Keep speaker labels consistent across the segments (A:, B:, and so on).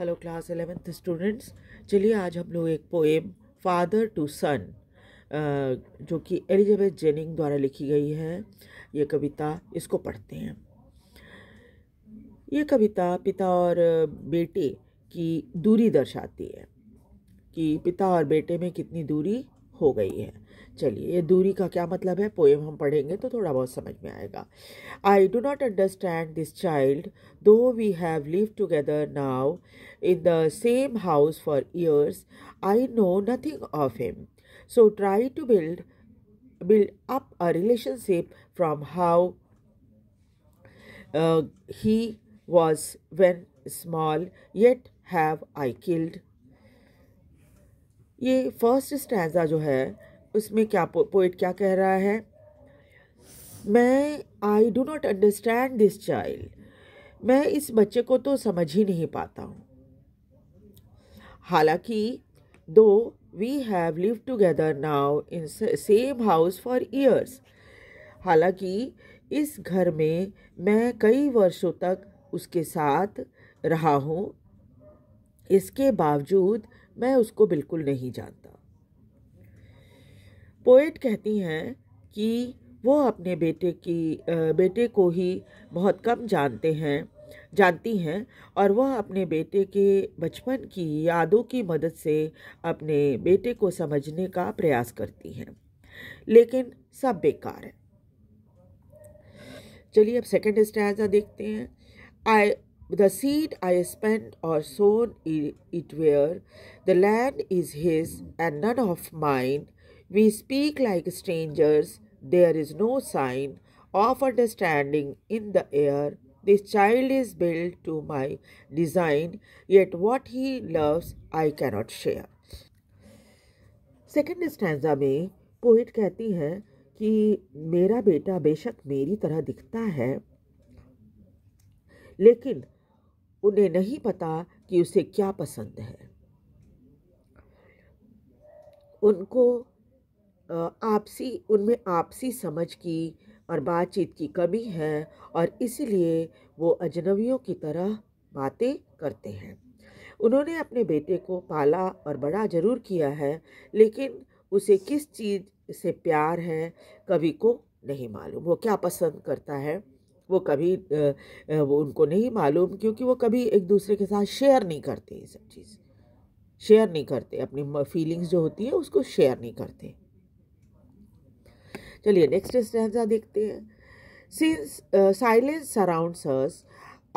A: Hello class eleventh students चलिए आज हम लोग एक पोएम फादर टू सन जो कि एलिजाबेथ जेनिंग द्वारा लिखी गई है ये कविता इसको पढ़ते हैं ये कविता पिता और बेटे की दूरी दर्शाती है कि पिता और बेटे में कितनी दूरी हो गई है चलिए ये दूरी का क्या मतलब है पोएम हम पढ़ेंगे तो थोड़ा बहुत समझ में आएगा I do not understand this child though we have live together now in the same house for years I know nothing of him so try to build build up a relationship from how he was when small yet have I killed ये first stanza जो है उसमें क्या पो, poet क्या कह रहा है मैं I do not understand this child मैं इस बच्चे को तो समझ ही नहीं पाता हूँ हालांकि though we have live together now in same house for years हालांकि इस घर में मैं कई वर्षों तक उसके साथ रहा हूँ इसके बावजूद मैं उसको बिल्कुल नहीं जानता पोइट कहती हैं कि वो अपने बेटे की बेटे को ही बहुत कम जानते हैं जानती हैं और वह अपने बेटे के बचपन की यादों की मदद से अपने बेटे को समझने का प्रयास करती हैं लेकिन सब बेकार है चलिए अब सेकेंड स्टैजा देखते हैं I the seed I spend और sown it where the land is his and none of mind We speak like strangers. There is no sign of understanding in the air. This child is built to my design, yet what he loves I cannot share. Second stanza में poet कहती हैं कि मेरा बेटा बेशक मेरी तरह दिखता है लेकिन उन्हें नहीं पता कि उसे क्या पसंद है उनको आपसी उनमें आपसी समझ की और बातचीत की कमी है और इसलिए वो अजनबियों की तरह बातें करते हैं उन्होंने अपने बेटे को पाला और बड़ा ज़रूर किया है लेकिन उसे किस चीज़ से प्यार है कवि को नहीं मालूम वो क्या पसंद करता है वो कभी वो उनको नहीं मालूम क्योंकि वो कभी एक दूसरे के साथ शेयर नहीं करते ये सब चीज़ शेयर नहीं करते अपनी फीलिंग्स जो होती है उसको शेयर नहीं करते चलिए नेक्स्ट स्टेंजा देखते हैं since silence around hers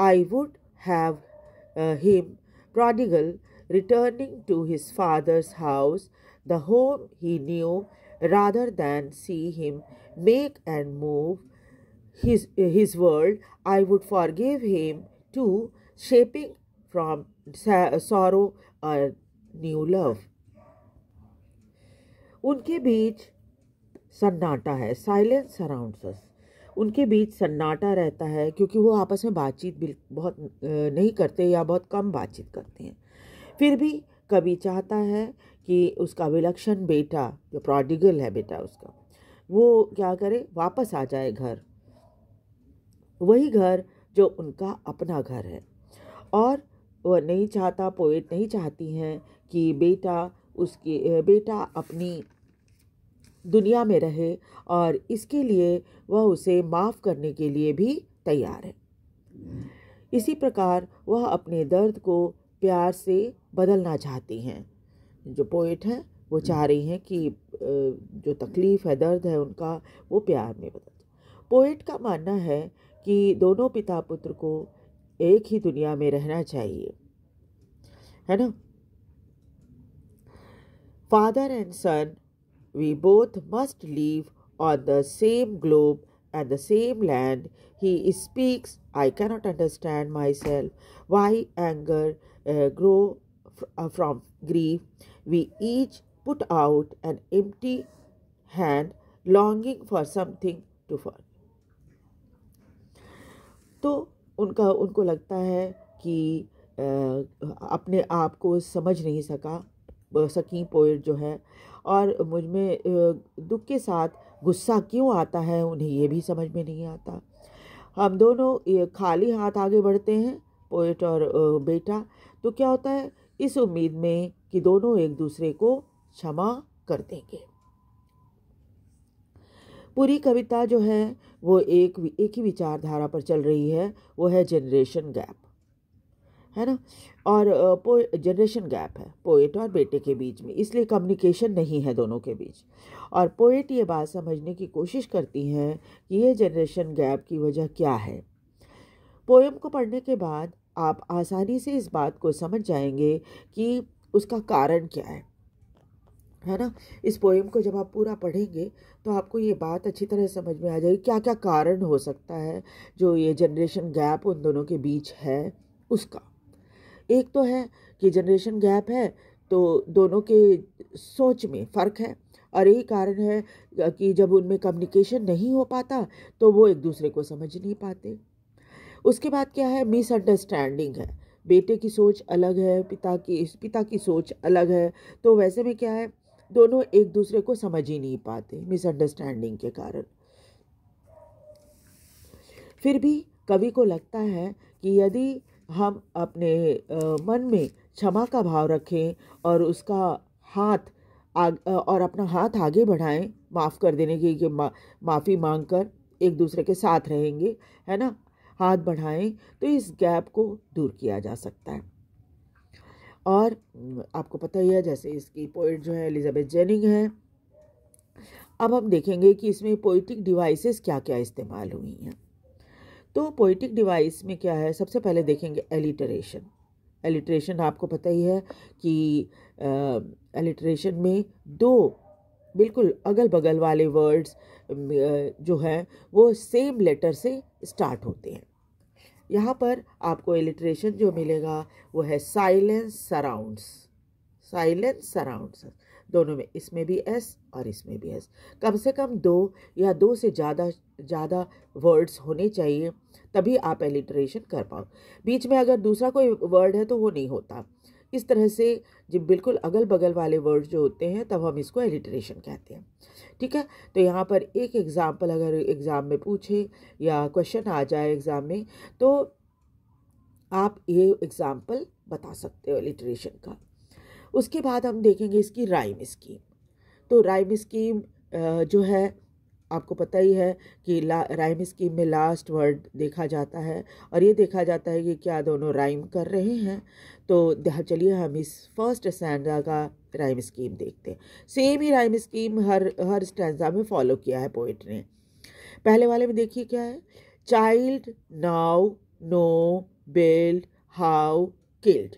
A: I would have him prodigal returning to his father's house the home he knew rather than see him make and move his his world I would forgive him too shaping from sorrow new love उनके बीच सन्नाटा है silence surrounds उनके बीच सन्नाटा रहता है क्योंकि वो आपस में बातचीत बिल बहुत नहीं करते या बहुत कम बातचीत करते हैं फिर भी कभी चाहता है कि उसका विलक्षण बेटा जो प्रॉडिगल है बेटा उसका वो क्या करे वापस आ जाए घर वही घर जो उनका अपना घर है और वह नहीं चाहता पोएट नहीं चाहती हैं कि बेटा उसकी बेटा अपनी दुनिया में रहे और इसके लिए वह उसे माफ़ करने के लिए भी तैयार है इसी प्रकार वह अपने दर्द को प्यार से बदलना चाहती हैं जो पोइट हैं वो चाह रही हैं कि जो तकलीफ़ है दर्द है उनका वो प्यार में बदल पोइट का मानना है कि दोनों पिता पुत्र को एक ही दुनिया में रहना चाहिए है ना father and son we both must live on the same globe and the same land. He speaks, I cannot understand myself. Why anger uh, grow uh, from grief? We each put out an empty hand, longing for something to fall. तो उनका उनको लगता है कि आ, अपने आप को समझ नहीं सका सकी पोइट जो है और मुझ में दुख के साथ गुस्सा क्यों आता है उन्हें ये भी समझ में नहीं आता हम दोनों खाली हाथ आगे बढ़ते हैं पोइट और बेटा तो क्या होता है इस उम्मीद में कि दोनों एक दूसरे को क्षमा कर देंगे पूरी कविता जो है वो एक एक ही विचारधारा पर चल रही है वो है जनरेशन गैप है ना और पो जनरेशन गैप है पोएट और बेटे के बीच में इसलिए कम्युनिकेशन नहीं है दोनों के बीच और पोएट ये बात समझने की कोशिश करती हैं कि ये जनरेशन गैप की वजह क्या है पोएम को पढ़ने के बाद आप आसानी से इस बात को समझ जाएंगे कि उसका कारण क्या है है ना इस पोएम को जब आप पूरा पढ़ेंगे तो आपको ये बात अच्छी तरह समझ में आ जाएगी क्या क्या कारण हो सकता है जो ये जनरेशन गैप उन दोनों के बीच है उसका एक तो है कि जनरेशन गैप है तो दोनों के सोच में फ़र्क है और यही कारण है कि जब उनमें कम्युनिकेशन नहीं हो पाता तो वो एक दूसरे को समझ नहीं पाते उसके बाद क्या है मिसअंडरस्टैंडिंग है बेटे की सोच अलग है पिता की पिता की सोच अलग है तो वैसे में क्या है दोनों एक दूसरे को समझ ही नहीं पाते मिसअंडरस्टैंडिंग के कारण फिर भी कवि को लगता है कि यदि हम अपने मन में क्षमा का भाव रखें और उसका हाथ आग और अपना हाथ आगे बढ़ाएं माफ़ कर देने के कि मा, माफ़ी मांग कर एक दूसरे के साथ रहेंगे है ना हाथ बढ़ाएं तो इस गैप को दूर किया जा सकता है और आपको पता ही है जैसे इसकी पोइट जो है एलिजाबेथ जेनिंग है अब हम देखेंगे कि इसमें पोइटिक डिवाइसेस क्या क्या इस्तेमाल हुई हैं तो पोइटिक डिवाइस में क्या है सबसे पहले देखेंगे एलिटरेशन एलिटरेशन आपको पता ही है कि एलिटरेशन में दो बिल्कुल अगल बगल वाले वर्ड्स जो हैं वो सेम लेटर से स्टार्ट होते हैं यहाँ पर आपको एलिट्रेशन जो मिलेगा वो है साइलेंस सराउंड्स साइलेंस सराउंड्स दोनों में इसमें भी एस और इसमें भी एस कम से कम दो या दो से ज़्यादा ज़्यादा वर्ड्स होने चाहिए तभी आप एलिट्रेशन कर पाओ बीच में अगर दूसरा कोई वर्ड है तो वो नहीं होता इस तरह से जब बिल्कुल अगल बगल वाले वर्ड जो होते हैं तब हम इसको एलिट्रेशन कहते हैं ठीक है तो यहाँ पर एक एग्ज़ाम्पल अगर एग्ज़ाम में पूछे या क्वेश्चन आ जाए एग्ज़ाम में तो आप ये एग्ज़ाम्पल बता सकते हो एलिट्रेशन का उसके बाद हम देखेंगे इसकी राइम स्कीम तो राइम स्कीम जो है आपको पता ही है कि ला राइम स्कीम में लास्ट वर्ड देखा जाता है और ये देखा जाता है कि क्या दोनों राइम कर रहे हैं तो चलिए हम इस फर्स्ट स्टैंडा का राइम स्कीम देखते हैं सेम ही राइम स्कीम हर हर स्टैंडा में फॉलो किया है पोइट ने पहले वाले में देखिए क्या है child now know build how killed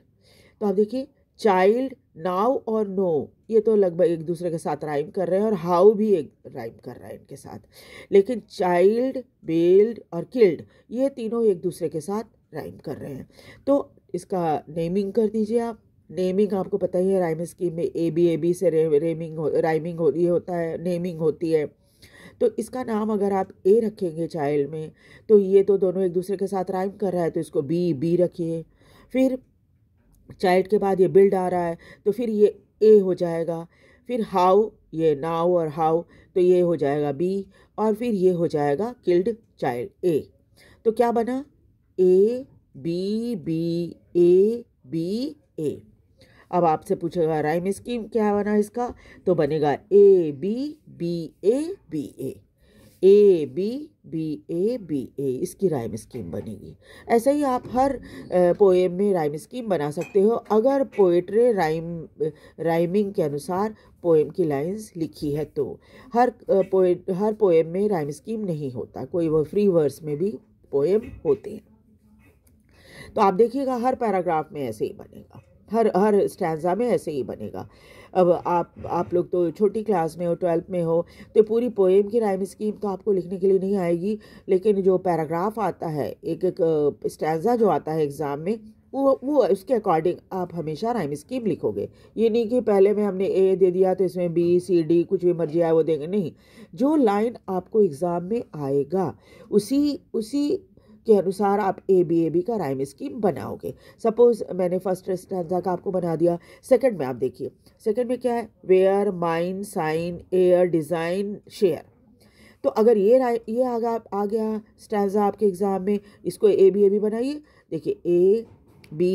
A: तो आप देखिए चाइल्ड नाव और नो ये तो लगभग एक दूसरे के साथ राइम कर रहे हैं और हाउ भी एक राइम कर रहा है इनके साथ लेकिन चाइल्ड बेल्ड और किल्ड ये तीनों एक दूसरे के साथ राइम कर रहे हैं तो इसका नेमिंग कर दीजिए आप नेमिंग आपको पता ही है राइम स्कीम में ए बी ए बी से रे, रेमिंग हो राइमिंग हो ये होता है नेमिंग होती है तो इसका नाम अगर आप ए रखेंगे चाइल्ड में तो ये तो दोनों एक दूसरे के साथ राइम कर रहा है तो इसको बी बी रखिए फिर चाइल्ड के बाद ये बिल्ड आ रहा है तो फिर ये ए हो जाएगा फिर हाउ ये नाव और हाउ तो ये हो जाएगा बी और फिर ये हो जाएगा किल्ड चाइल्ड ए तो क्या बना A B B A B A अब आपसे पूछेगा राइम स्कीम क्या बना इसका तो बनेगा A B B A B A A B B A B A इसकी राइम स्कीम बनेगी ऐसे ही आप हर पोएम में राइम स्कीम बना सकते हो अगर पोएट्री राइम राइमिंग के अनुसार पोएम की लाइंस लिखी है तो हर पोए हर पोएम में राइम स्कीम नहीं होता कोई वो फ्री वर्स में भी पोएम होते हैं तो आप देखिएगा हर पैराग्राफ में ऐसे ही बनेगा हर हर स्टैंडा में ऐसे ही बनेगा अब आप आप लोग तो छोटी क्लास में हो ट्वेल्थ में हो तो पूरी पोएम की राइम स्कीम तो आपको लिखने के लिए नहीं आएगी लेकिन जो पैराग्राफ आता है एक एक स्टैंडा जो आता है एग्ज़ाम में वो वो उसके अकॉर्डिंग आप हमेशा राइम स्कीम लिखोगे ये नहीं कि पहले में हमने ए दे दिया तो इसमें बी सी डी कुछ भी मर्जी आए वो देंगे नहीं जो लाइन आपको एग्ज़ाम में आएगा उसी उसी के अनुसार आप ए बी ए बी का राइम स्कीम बनाओगे सपोज मैंने फर्स्ट स्टैंडा का आपको बना दिया सेकंड में आप देखिए सेकंड में क्या है where mine sign air design share तो अगर ये ये आ गया आ गया स्टैंडा आपके एग्ज़ाम में इसको ए बी ए बी बनाइए देखिए A B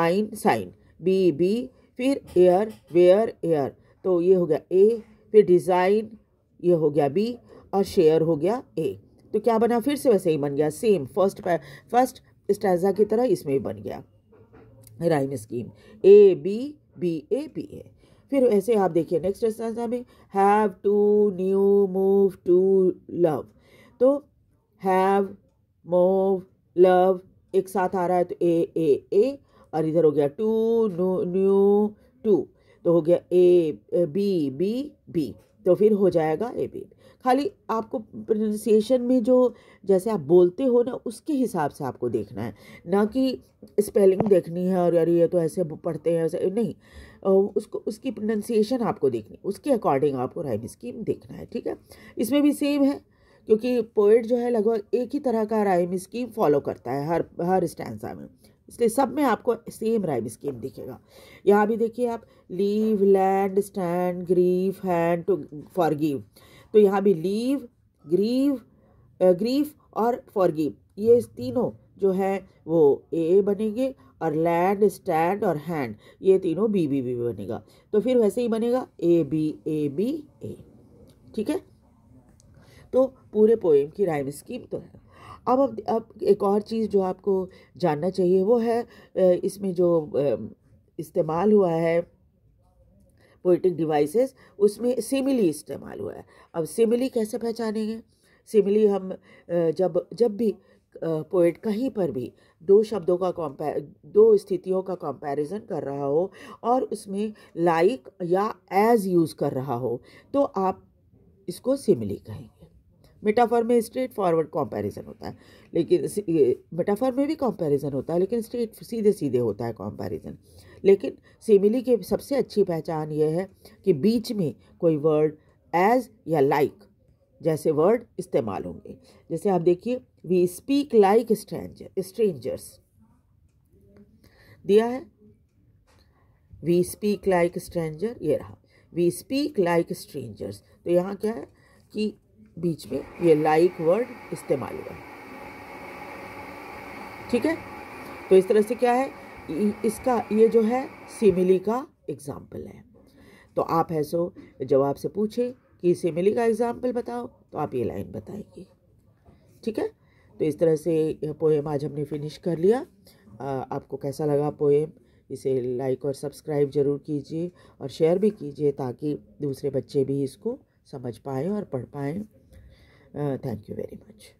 A: mine sign B B फिर एयर वेयर एयर तो ये हो गया ए फिर डिज़ाइन ये हो गया बी और शेयर हो गया ए तो क्या बना फिर से वैसे ही बन गया सेम फर्स्ट फर्स्ट स्टैजा की तरह इसमें भी बन गया rhyme scheme A B B A B A फिर ऐसे आप देखिए नेक्स्ट स्टैजा में have to new move to love तो हैव मूव लव एक साथ आ रहा है तो ए ए ए और इधर हो गया टू न्यू टू तो हो गया ए बी बी बी तो फिर हो जाएगा ए बी खाली आपको प्रोनाउंसिएशन में जो जैसे आप बोलते हो ना उसके हिसाब से आपको देखना है ना कि स्पेलिंग देखनी है और यार ये तो ऐसे पढ़ते हैं ऐसे नहीं उसको उसकी प्रोनाउंसिएशन आपको देखनी उसके अकॉर्डिंग आपको राइम स्कीम देखना है ठीक है इसमें भी सेम है क्योंकि पोइट जो है लगभग एक ही तरह का राइम स्कीम फॉलो करता है हर हर स्टैंडा में इसलिए सब में आपको सेम राइम स्कीम दिखेगा यहाँ भी देखिए आप leave land stand grief hand to forgive तो यहाँ भी लीव ग्रीव ग्रीफ और फॉरगिव ये तीनों जो है वो ए ए बनेंगे और लैंड स्टैंड और हैंड ये तीनों बी बी बी बनेगा तो फिर वैसे ही बनेगा ए बी ए बी ए ठीक है तो पूरे पोएम की राइम स्कीम तो है अब अब अब एक और चीज़ जो आपको जानना चाहिए वो है इसमें जो इस्तेमाल हुआ है पोइटिक डिवाइसेस उसमें सिमिली इस्तेमाल हुआ है अब सिमिली कैसे पहचानेंगे सिमिली हम जब जब भी पोइट कहीं पर भी दो शब्दों का कॉम्पेर दो स्थितियों का कंपैरिजन कर रहा हो और उसमें लाइक या एज यूज़ कर रहा हो तो आप इसको सिमिली कहेंगे मेटाफर में स्ट्रेट फॉरवर्ड कंपैरिजन होता है लेकिन मेटाफर में भी कंपैरिजन होता है लेकिन स्ट्रेट सीधे सीधे होता है कंपैरिजन लेकिन सिमिली की सबसे अच्छी पहचान यह है कि बीच में कोई वर्ड एज या लाइक like, जैसे वर्ड इस्तेमाल होंगे जैसे आप देखिए we speak like stranger strangers दिया है वी स्पीक लाइक स्ट्रेंजर ये रहा वी स्पीक लाइक स्ट्रेंजर्स तो यहाँ क्या है कि बीच में ये लाइक like वर्ड इस्तेमाल हुआ ठीक है तो इस तरह से क्या है इसका ये जो है सिमिली का एग्ज़ाम्पल है तो आप है सो जब आपसे पूछे कि सिमिली का एग्ज़ाम्पल बताओ तो आप ये लाइन बताएंगे ठीक है तो इस तरह से पोएम आज हमने फिनिश कर लिया आ, आपको कैसा लगा पोएम इसे लाइक और सब्सक्राइब ज़रूर कीजिए और शेयर भी कीजिए ताकि दूसरे बच्चे भी इसको समझ पाएँ और पढ़ पाएँ थैंक यू वेरी मच